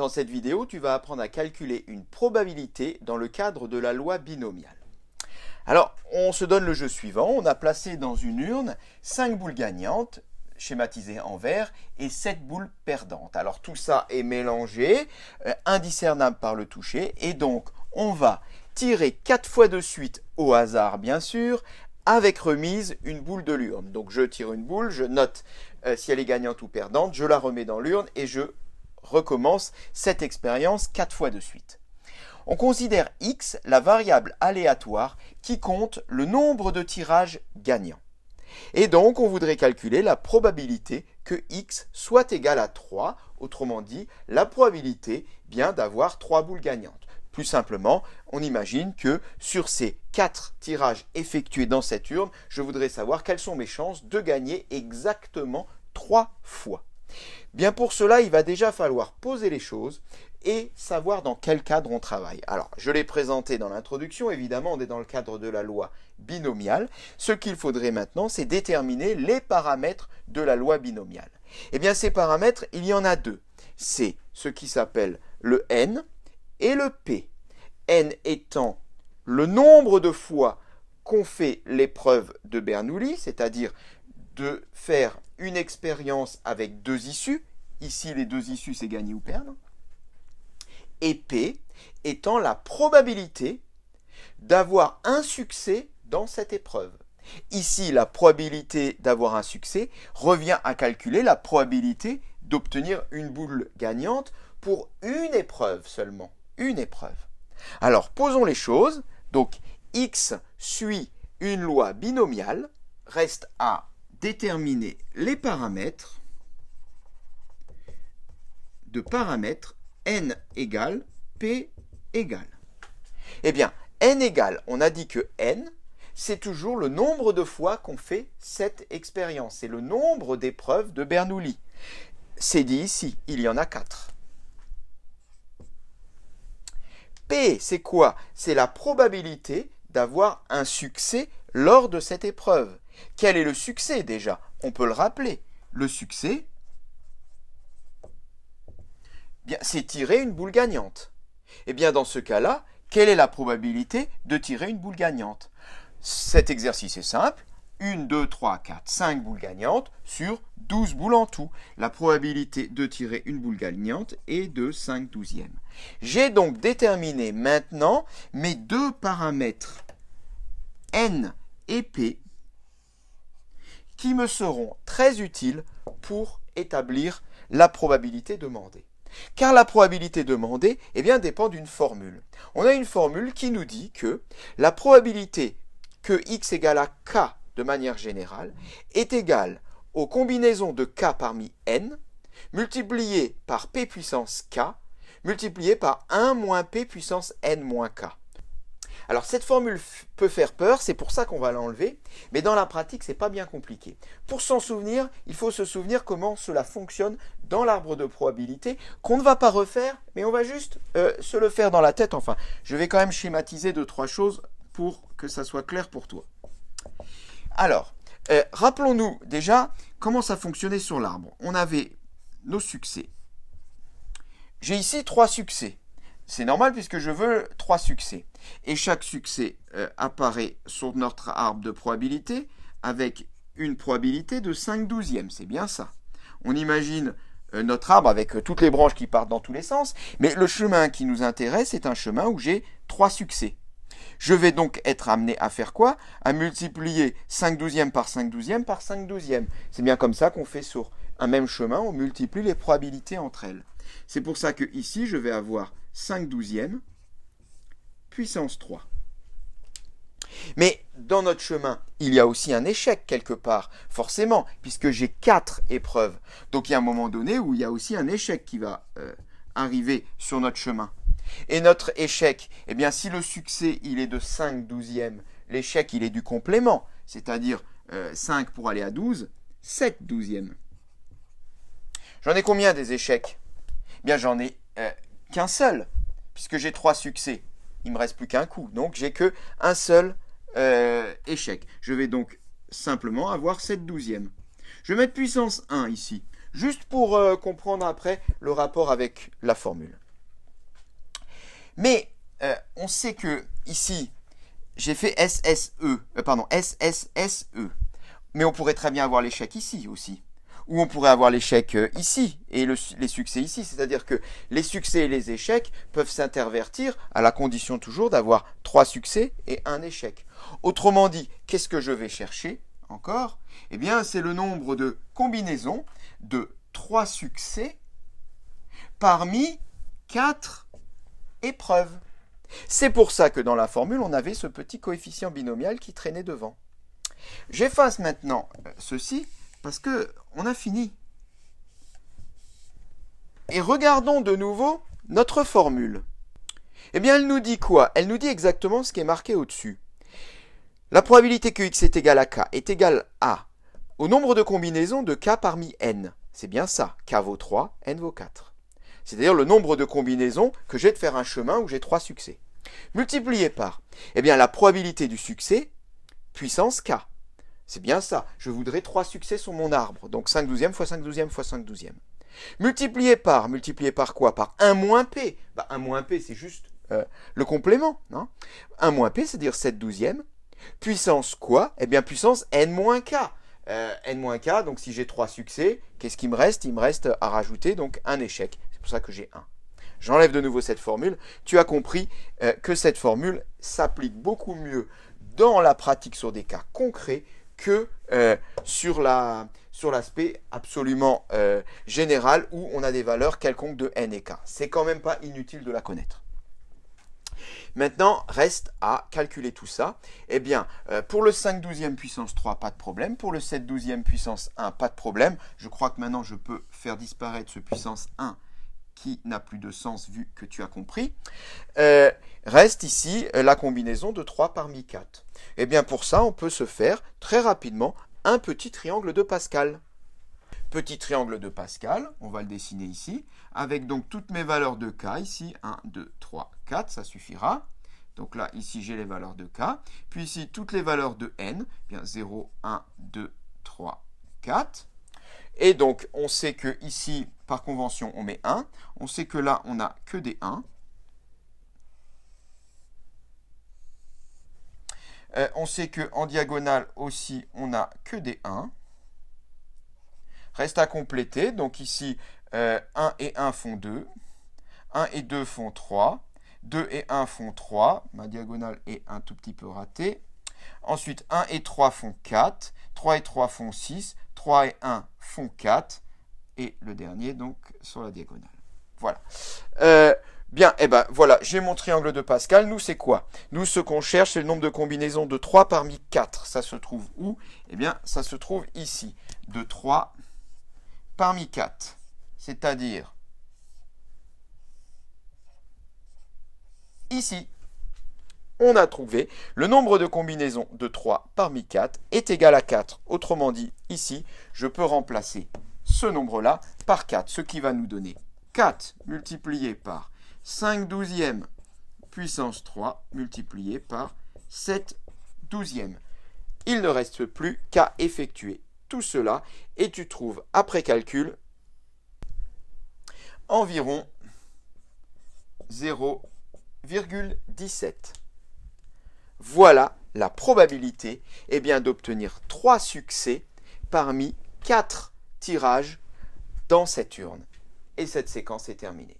Dans cette vidéo, tu vas apprendre à calculer une probabilité dans le cadre de la loi binomiale. Alors, on se donne le jeu suivant. On a placé dans une urne 5 boules gagnantes, schématisées en vert, et 7 boules perdantes. Alors, tout ça est mélangé, euh, indiscernable par le toucher. Et donc, on va tirer 4 fois de suite, au hasard bien sûr, avec remise, une boule de l'urne. Donc, je tire une boule, je note euh, si elle est gagnante ou perdante, je la remets dans l'urne et je recommence cette expérience quatre fois de suite. On considère x la variable aléatoire qui compte le nombre de tirages gagnants. Et donc on voudrait calculer la probabilité que x soit égal à 3, autrement dit la probabilité bien d'avoir 3 boules gagnantes. Plus simplement, on imagine que sur ces 4 tirages effectués dans cette urne, je voudrais savoir quelles sont mes chances de gagner exactement 3 fois. Bien pour cela, il va déjà falloir poser les choses et savoir dans quel cadre on travaille. Alors, je l'ai présenté dans l'introduction, évidemment, on est dans le cadre de la loi binomiale. Ce qu'il faudrait maintenant, c'est déterminer les paramètres de la loi binomiale. Eh bien, ces paramètres, il y en a deux. C'est ce qui s'appelle le n et le p. n étant le nombre de fois qu'on fait l'épreuve de Bernoulli, c'est-à-dire de faire une expérience avec deux issues. Ici, les deux issues, c'est gagner ou perdre. Et P étant la probabilité d'avoir un succès dans cette épreuve. Ici, la probabilité d'avoir un succès revient à calculer la probabilité d'obtenir une boule gagnante pour une épreuve seulement. Une épreuve. Alors, posons les choses. Donc, X suit une loi binomiale, reste A déterminer les paramètres de paramètres n égale p égale. Eh bien, n égale, on a dit que n, c'est toujours le nombre de fois qu'on fait cette expérience. C'est le nombre d'épreuves de Bernoulli. C'est dit ici, il y en a 4. P, c'est quoi C'est la probabilité d'avoir un succès lors de cette épreuve. Quel est le succès déjà On peut le rappeler. Le succès, eh c'est tirer une boule gagnante. Eh bien, dans ce cas-là, quelle est la probabilité de tirer une boule gagnante Cet exercice est simple. 1, 2, 3, 4, 5 boules gagnantes sur 12 boules en tout. La probabilité de tirer une boule gagnante est de 5 douzièmes. J'ai donc déterminé maintenant mes deux paramètres n et p qui me seront très utiles pour établir la probabilité demandée. Car la probabilité demandée eh bien, dépend d'une formule. On a une formule qui nous dit que la probabilité que x égale à k de manière générale est égale aux combinaisons de k parmi n multipliées par p puissance k multipliées par 1 moins p puissance n moins k. Alors cette formule peut faire peur, c'est pour ça qu'on va l'enlever, mais dans la pratique, ce n'est pas bien compliqué. Pour s'en souvenir, il faut se souvenir comment cela fonctionne dans l'arbre de probabilité, qu'on ne va pas refaire, mais on va juste euh, se le faire dans la tête. Enfin, je vais quand même schématiser deux, trois choses pour que ça soit clair pour toi. Alors, euh, rappelons-nous déjà comment ça fonctionnait sur l'arbre. On avait nos succès. J'ai ici trois succès. C'est normal puisque je veux trois succès. Et chaque succès euh, apparaît sur notre arbre de probabilité avec une probabilité de 5 douzièmes. C'est bien ça. On imagine euh, notre arbre avec euh, toutes les branches qui partent dans tous les sens, mais le chemin qui nous intéresse est un chemin où j'ai trois succès. Je vais donc être amené à faire quoi À multiplier 5 douzièmes par 5 douzièmes par 5 douzièmes. C'est bien comme ça qu'on fait sur un même chemin, on multiplie les probabilités entre elles. C'est pour ça que ici, je vais avoir 5 douzièmes puissance 3. Mais dans notre chemin, il y a aussi un échec quelque part, forcément, puisque j'ai quatre épreuves. Donc il y a un moment donné où il y a aussi un échec qui va euh, arriver sur notre chemin. Et notre échec, eh bien si le succès il est de 5 douzièmes, l'échec il est du complément, c'est-à-dire 5 euh, pour aller à 12, 7 douzièmes. J'en ai combien des échecs eh bien j'en ai euh, qu'un seul, puisque j'ai trois succès. Il me reste plus qu'un coup, donc j'ai que un seul euh, échec. Je vais donc simplement avoir cette douzième. Je vais mettre puissance 1 ici, juste pour euh, comprendre après le rapport avec la formule. Mais on sait que ici, j'ai fait SSE, pardon, SSSE. Mais on pourrait très bien avoir l'échec ici aussi où on pourrait avoir l'échec euh, ici et les succès ici. C'est-à-dire que les succès et les échecs peuvent s'intervertir à la condition toujours d'avoir trois succès et un échec. Autrement dit, qu'est-ce que je vais chercher encore Eh bien, c'est le nombre de combinaisons de trois succès parmi quatre épreuves. C'est pour ça que dans la formule, on avait ce petit coefficient binomial qui traînait devant. J'efface maintenant euh, ceci parce que on a fini. Et regardons de nouveau notre formule. Eh bien, elle nous dit quoi Elle nous dit exactement ce qui est marqué au-dessus. La probabilité que x est égal à k est égale à au nombre de combinaisons de k parmi n. C'est bien ça, k vaut 3, n vaut 4. C'est-à-dire le nombre de combinaisons que j'ai de faire un chemin où j'ai 3 succès. Multiplié par, eh bien, la probabilité du succès, puissance k. C'est bien ça. Je voudrais 3 succès sur mon arbre. Donc 5 douzièmes fois 5 douzièmes fois 5 douzièmes. Multiplié par, multiplié par quoi Par 1 moins p. Bah, 1 moins p, c'est juste euh, le complément. Non 1 moins p, c'est-à-dire 7 douzièmes. Puissance quoi Eh bien, puissance n moins k. Euh, n moins k, donc si j'ai 3 succès, qu'est-ce qui me reste Il me reste à rajouter donc un échec. C'est pour ça que j'ai 1. J'enlève de nouveau cette formule. Tu as compris euh, que cette formule s'applique beaucoup mieux dans la pratique sur des cas concrets que euh, sur l'aspect absolument euh, général où on a des valeurs quelconques de n et k. C'est quand même pas inutile de la connaître. Maintenant, reste à calculer tout ça. Eh bien, euh, pour le 5 12e puissance 3, pas de problème. Pour le 7 12e puissance 1, pas de problème. Je crois que maintenant, je peux faire disparaître ce puissance 1 qui n'a plus de sens vu que tu as compris, euh, reste ici euh, la combinaison de 3 parmi 4. Et eh bien pour ça, on peut se faire très rapidement un petit triangle de Pascal. Petit triangle de Pascal, on va le dessiner ici, avec donc toutes mes valeurs de k ici, 1, 2, 3, 4, ça suffira. Donc là, ici, j'ai les valeurs de k. Puis ici, toutes les valeurs de n, eh bien 0, 1, 2, 3, 4. Et donc, on sait que ici, par convention, on met 1. On sait que là, on n'a que des 1. Euh, on sait qu'en diagonale aussi, on n'a que des 1. Reste à compléter. Donc ici, 1 euh, et 1 font 2. 1 et 2 font 3. 2 et 1 font 3. Ma diagonale est un tout petit peu ratée. Ensuite, 1 et 3 font 4. 3 et 3 font 6. 3 et 1 font 4 et le dernier donc sur la diagonale. Voilà. Euh, bien, et eh ben voilà, j'ai mon triangle de Pascal. Nous, c'est quoi Nous, ce qu'on cherche, c'est le nombre de combinaisons de 3 parmi 4. Ça se trouve où Eh bien, ça se trouve ici. De 3 parmi 4. C'est-à-dire ici. On a trouvé le nombre de combinaisons de 3 parmi 4 est égal à 4. Autrement dit, ici, je peux remplacer ce nombre-là par 4, ce qui va nous donner 4 multiplié par 5 douzièmes puissance 3 multiplié par 7 douzièmes. Il ne reste plus qu'à effectuer tout cela et tu trouves après calcul environ 0,17. Voilà la probabilité eh d'obtenir 3 succès parmi 4 tirage dans cette urne. Et cette séquence est terminée.